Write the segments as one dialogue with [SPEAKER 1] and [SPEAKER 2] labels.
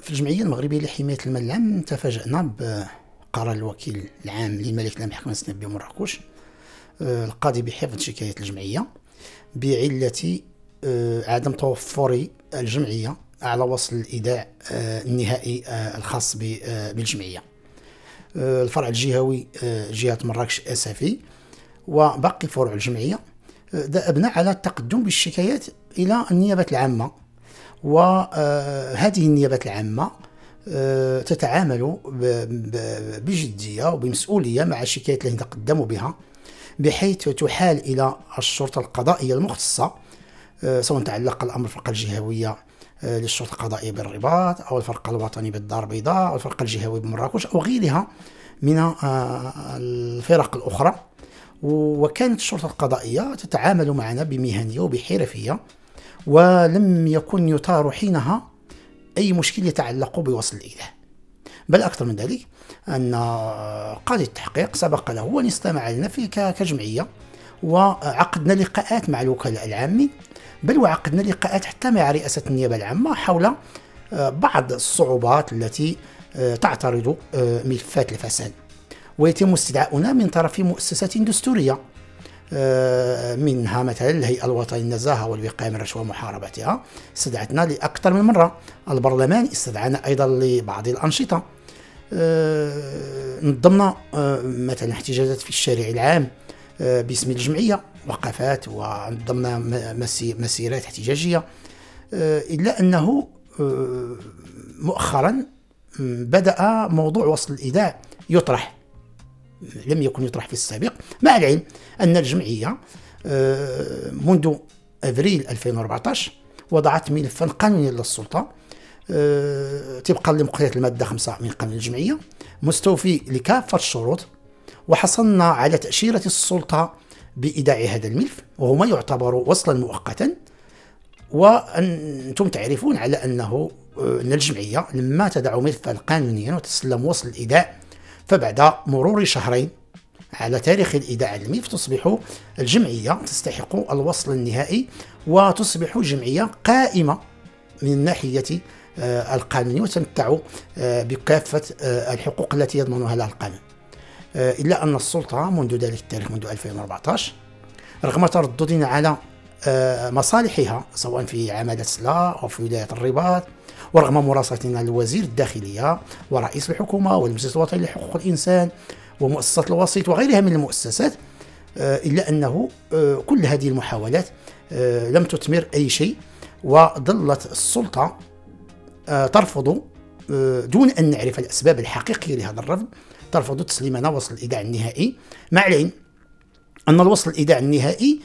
[SPEAKER 1] في الجمعيه المغربيه لحمايه المال العام تفاجأنا بقرار الوكيل العام لملك الاملاك حكمه نبي مراكش آه، القاضي بحفظ شكايه الجمعيه بعله آه، عدم توفر الجمعيه على وصل الايداع آه، النهائي الخاص بالجمعيه الفرع الجهوي جهه مراكش اسفي وباقي فروع الجمعيه دأبنا على التقدم بالشكايات الى النيابه العامه وهذه النيابات العامة آه، تتعامل بجدية وبمسؤولية مع الشكايات التي تقدموا بها بحيث تحال إلى الشرطة القضائية المختصة آه، سواء تعلق الأمر الفرقة الجهوية آه، للشرطة القضائية بالرباط أو الفرقة الوطني بالدار البيضاء أو الفرقة الجهوية بمراكش أو غيرها من الفرق الأخرى وكانت الشرطة القضائية تتعامل معنا بمهنية وبحرفية ولم يكن يثار حينها أي مشكل يتعلق بوصل الإله بل أكثر من ذلك أن قاضي التحقيق سبق له أن استمع لنا في كجمعية وعقدنا لقاءات مع الوكلاء العامي بل وعقدنا لقاءات حتى مع رئاسة النيابة العامة حول آه، بعض الصعوبات التي آه، تعترض آه، ملفات الفساد ويتم استدعاؤنا من طرف مؤسسة دستورية آه، منها مثلا الهيئة الوطنية للنزاهة والوقاية من الرشوة ومحاربتها استدعتنا لأكثر من مرة البرلمان استدعانا أيضا لبعض الأنشطة آه، نظمنا آه، مثلا احتجاجات في الشارع العام باسم الجمعية وقفات ونظمنا مسيرات احتجاجية إلا أنه مؤخرا بدأ موضوع وصل الإيداع يطرح لم يكن يطرح في السابق مع العلم أن الجمعية آه، منذ أبريل 2014 وضعت ملفا قانونيا للسلطة تبقى آه، لمقرية المادة 5 من قانون الجمعية مستوفي لكافة الشروط وحصلنا على تأشيرة السلطة بإيداع هذا الملف وهو ما يعتبر وصلا مؤقتا وأنتم تعرفون على أنه آه، أن الجمعية لما تدع ملفا قانونيا وتسلم وصل الإيداع فبعد مرور شهرين على تاريخ الإيداع العلمي فتصبح الجمعية تستحق الوصل النهائي وتصبح جمعية قائمة من ناحية آه، القانون وتمتع آه، بكافة آه، الحقوق التي يضمنها لها القانون إلا أن السلطة منذ ذلك التاريخ منذ 2014 رغم ترددنا على مصالحها سواء في عمل سلا أو في ولاية الرباط ورغم مراسلتنا لوزير الداخلية ورئيس الحكومة والمجلس الوطني لحقوق الإنسان ومؤسسة الوسيط وغيرها من المؤسسات آه، إلا أنه آه، كل هذه المحاولات آه، لم تثمر أي شيء وظلت السلطة ترفض دون أن نعرف الأسباب الحقيقية لهذا الرفض ترفض تسليمنا وصل الإيداع النهائي مع العلم أن الوصل الإيداع النهائي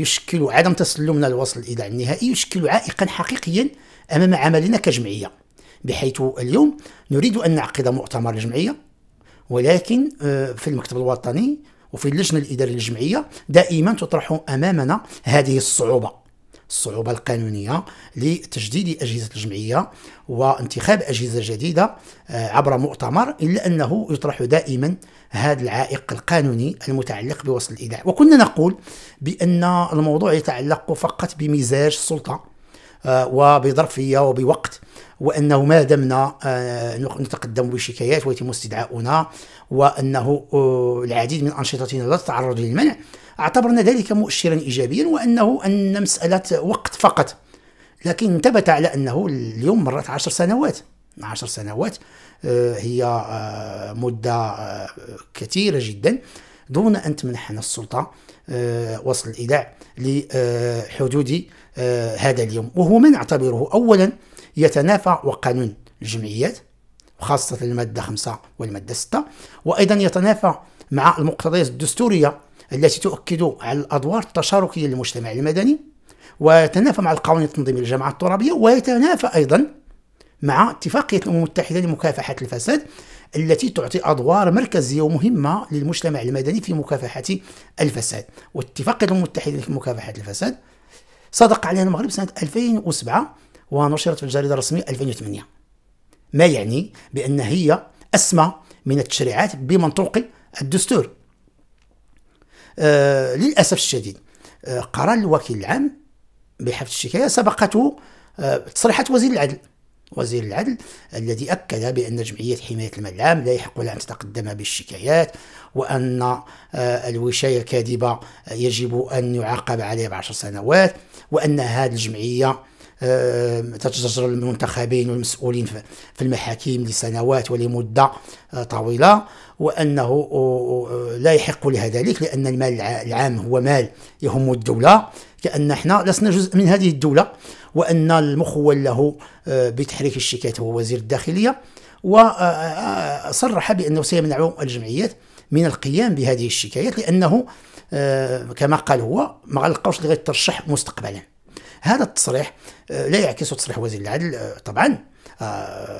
[SPEAKER 1] يشكل عدم تسلمنا الوصل الإيداع النهائي يشكل عائقا حقيقيا أمام عملنا كجمعية بحيث اليوم نريد أن نعقد مؤتمر الجمعية ولكن آه، في المكتب الوطني وفي اللجنة الإدارية للجمعية دائما تطرح أمامنا هذه الصعوبة الصعوبة القانونية لتجديد أجهزة الجمعية وانتخاب أجهزة جديدة آه، عبر مؤتمر إلا أنه يطرح دائما هذا العائق القانوني المتعلق بوصل الإيداع وكنا نقول بأن الموضوع يتعلق فقط بمزاج السلطة آه، وبظرفيه وبوقت وانه ما دمنا آه، نتقدم بشكايات ويتم استدعاؤنا وانه آه، العديد من انشطتنا لا تتعرض للمنع اعتبرنا ذلك مؤشرا ايجابيا وانه ان مساله وقت فقط لكن ثبت على انه اليوم مرت عشر سنوات عشر سنوات هي مده كثيره جدا دون أن تمنحنا السلطة آه، وصل الإيداع لحدود آه، هذا اليوم وهو ما نعتبره أولا يتنافى وقانون الجمعيات وخاصة المادة 5 والمادة 6 وأيضا يتنافى مع المقتضيات الدستورية التي تؤكد على الأدوار التشاركية للمجتمع المدني ويتنافى مع القوانين التنظيمية للجماعات الترابية ويتنافى أيضا مع اتفاقية الأمم المتحدة لمكافحة الفساد التي تعطي أدوار مركزية ومهمة للمجتمع المدني في مكافحة الفساد واتفاقية المتحدة في مكافحة الفساد صدق عليها المغرب سنة 2007 ونشرت في الجريدة الرسمية 2008 ما يعني بأن هي أسمى من التشريعات بمنطوق الدستور آه للأسف الشديد آه قرار الوكيل العام بحفظ الشكاية سبقته آه تصريحات وزير العدل وزير العدل الذي أكد بأن جمعية حماية الملام لا يحق لها أن تتقدم بالشكايات وأن آه، الوشاية الكاذبة يجب أن يعاقب عليها بعشر سنوات وأن هذه الجمعية آه، تتجرجر المنتخبين والمسؤولين في المحاكم لسنوات ولمدة آه، طويلة وأنه لا يحق لها ذلك لأن المال العام هو مال يهم الدولة كأن احنا لسنا جزء من هذه الدولة وأن المخول له آه، بتحريك الشيكات هو وزير الداخلية وصرح آه، آه، بأنه سيمنع الجمعيات من القيام بهذه الشكايات لأنه كما قال هو ما غلقوش اللي غيترشح مستقبلا هذا التصريح لا يعكس تصريح وزير العدل طبعا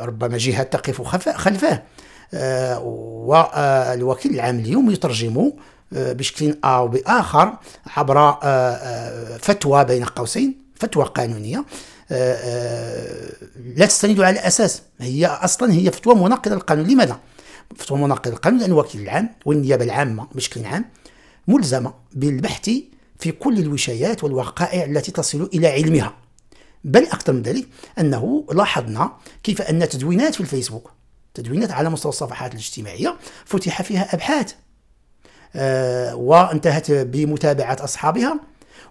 [SPEAKER 1] ربما جهات تقف خلفه والوكيل العام اليوم يترجم بشكل او باخر عبر فتوى بين قوسين فتوى قانونية آه، آه، لا تستند على أساس هي أصلا هي فتوى مناقضة للقانون لماذا؟ فتوى مناقضة للقانون لأن الوكيل العام والنيابة العامة بشكل عام ملزمة بالبحث في كل الوشايات والوقائع التي تصل إلى علمها بل أكثر من ذلك أنه لاحظنا كيف أن تدوينات في الفيسبوك تدوينات على مستوى الصفحات الاجتماعية فتح فيها أبحاث آه، وانتهت بمتابعة أصحابها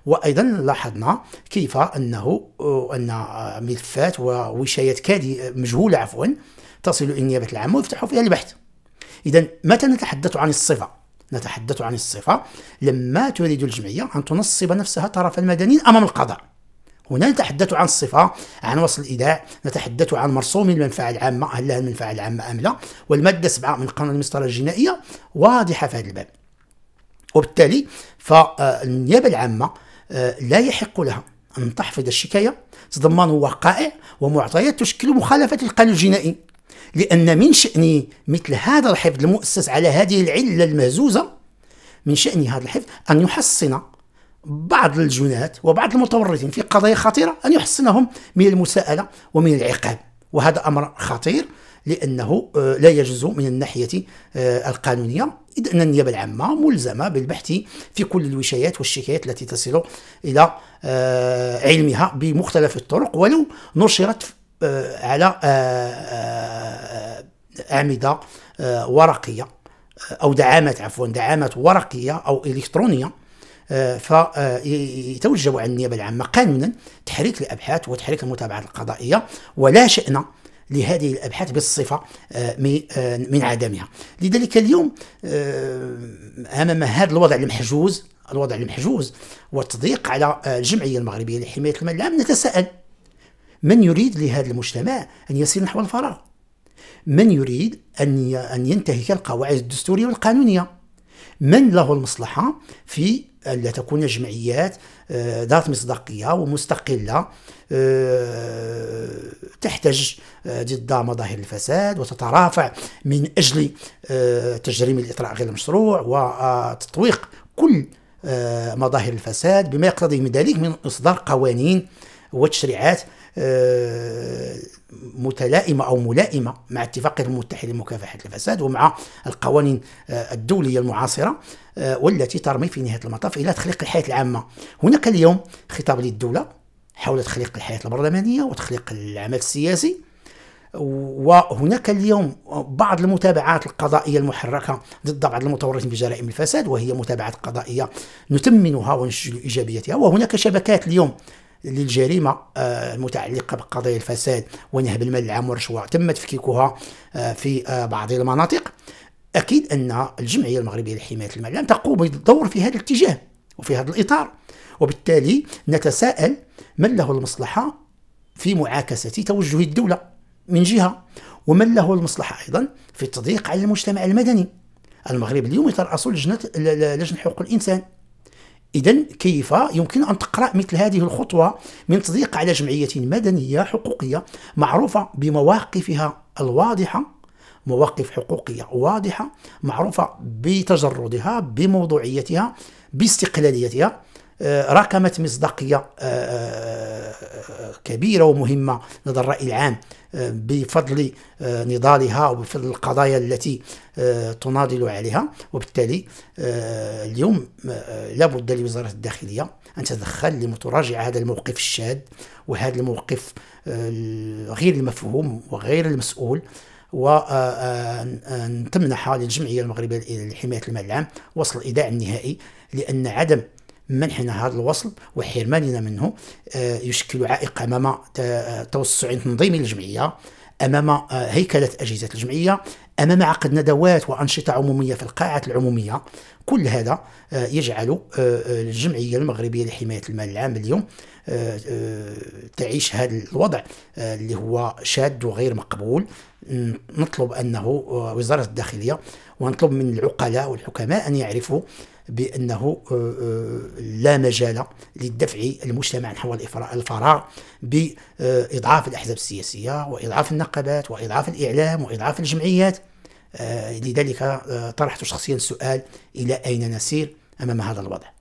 [SPEAKER 1] وايضا لاحظنا كيف انه ان ملفات ووشايات كادي مجهوله عفوا تصل الى النيابه العامه ويفتح فيها البحث اذا متى نتحدث عن الصفه نتحدث عن الصفه لما تريد الجمعيه ان تنصب نفسها طرفا مدنيا امام القضاء هنا نتحدث عن الصفة عن وصل الإيداع نتحدث عن مرسوم المنفعة العامة هل لها المنفعة العامة أم لا والمادة 7 من قانون المسطرة الجنائية واضحة في هذا الباب وبالتالي فالنيابة العامة آه، لا يحق لها أن تحفظ الشكاية تضمن وقائع ومعطيات تشكل مخالفة القانون الجنائي لأن من شأن مثل هذا الحفظ المؤسس على هذه العلة المهزوزة من شأن هذا الحفظ أن يحصن بعض الجنات وبعض المتورطين في قضايا خطيرة أن يحصنهم من المساءلة ومن العقاب وهذا أمر خطير لأنه آه، لا يجوز من الناحية آه، القانونية إذ أن النيابة العامة ملزمة بالبحث في كل الوشايات والشكايات التي تصل إلى آه، علمها بمختلف الطرق ولو نشرت على أعمدة ورقية أو دعامات عفوا دعامات ورقية أو إلكترونية فيتوجب على النيابة العامة قانونا تحريك الأبحاث وتحريك المتابعات القضائية ولا شأن لهذه الابحاث بالصفه آه، آه، من عدمها لذلك اليوم آه، امام هذا الوضع المحجوز الوضع المحجوز والتضييق على الجمعيه المغربيه لحمايه المال العام نتساءل من يريد لهذا المجتمع ان يسير نحو الفراغ من يريد ان ان ينتهك القواعد الدستوريه والقانونيه من له المصلحه في ان تكون جمعيات آه، ذات مصداقية ومستقلة آه، تحتج آه، ضد مظاهر الفساد وتترافع من أجل تجريم الاطراء غير المشروع وتطويق كل مظاهر الفساد بما يقتضي من ذلك من إصدار قوانين وتشريعات آه، متلائمة أو ملائمة مع اتفاق المتحدة لمكافحة الفساد ومع القوانين آه، الدولية المعاصرة آه، والتي ترمي في نهاية المطاف إلى تخليق الحياة العامة هناك اليوم خطاب للدولة حول تخليق الحياة البرلمانية وتخليق العمل السياسي وهناك اليوم بعض المتابعات القضائية المحركة ضد بعض المتورطين بجرائم الفساد وهي متابعات قضائية نتمنها ونسجل إيجابيتها وهناك شبكات اليوم للجريمه آه، المتعلقه بقضايا الفساد ونهب المال العام والرشوه تم تفكيكها آه، في آه، بعض المناطق اكيد ان الجمعيه المغربيه لحمايه المال العام تقوم بالدور في هذا الاتجاه وفي هذا الاطار وبالتالي نتساءل من له المصلحه في معاكسه توجه الدوله من جهه ومن له المصلحه ايضا في التضييق على المجتمع المدني المغرب اليوم يترأس لجنه لجنه حقوق الانسان إذا كيف يمكن أن تقرأ مثل هذه الخطوة من تضييق على جمعية مدنية حقوقية معروفة بمواقفها الواضحة مواقف حقوقية واضحة معروفة بتجردها بموضوعيتها باستقلاليتها آه، راكمت مصداقية آه، آه، كبيرة ومهمة لدى الرأي العام بفضل نضالها وبفضل القضايا التي تناضل عليها وبالتالي اليوم لابد لوزارة الداخلية أن تتدخل لتراجع هذا الموقف الشاذ وهذا الموقف غير المفهوم وغير المسؤول وأن تمنح للجمعية المغربية لحماية المال العام وصل الإيداع النهائي لأن عدم منحنا هذا الوصل وحرماننا منه آه، يشكل عائق امام آه، توسع تنظيمي للجمعيه امام آه، هيكله اجهزه الجمعيه امام عقد ندوات وانشطه عموميه في القاعات العموميه كل هذا يجعل الجمعيه المغربيه لحمايه المال العام اليوم تعيش هذا الوضع اللي هو شاد وغير مقبول نطلب انه وزاره الداخليه ونطلب من العقلاء والحكماء ان يعرفوا بأنه آه، آه، لا مجال للدفع المجتمع نحو الفراغ بإضعاف آه، الأحزاب السياسية وإضعاف النقابات وإضعاف الإعلام وإضعاف الجمعيات لذلك طرحت شخصيا السؤال إلى أين نسير أمام هذا الوضع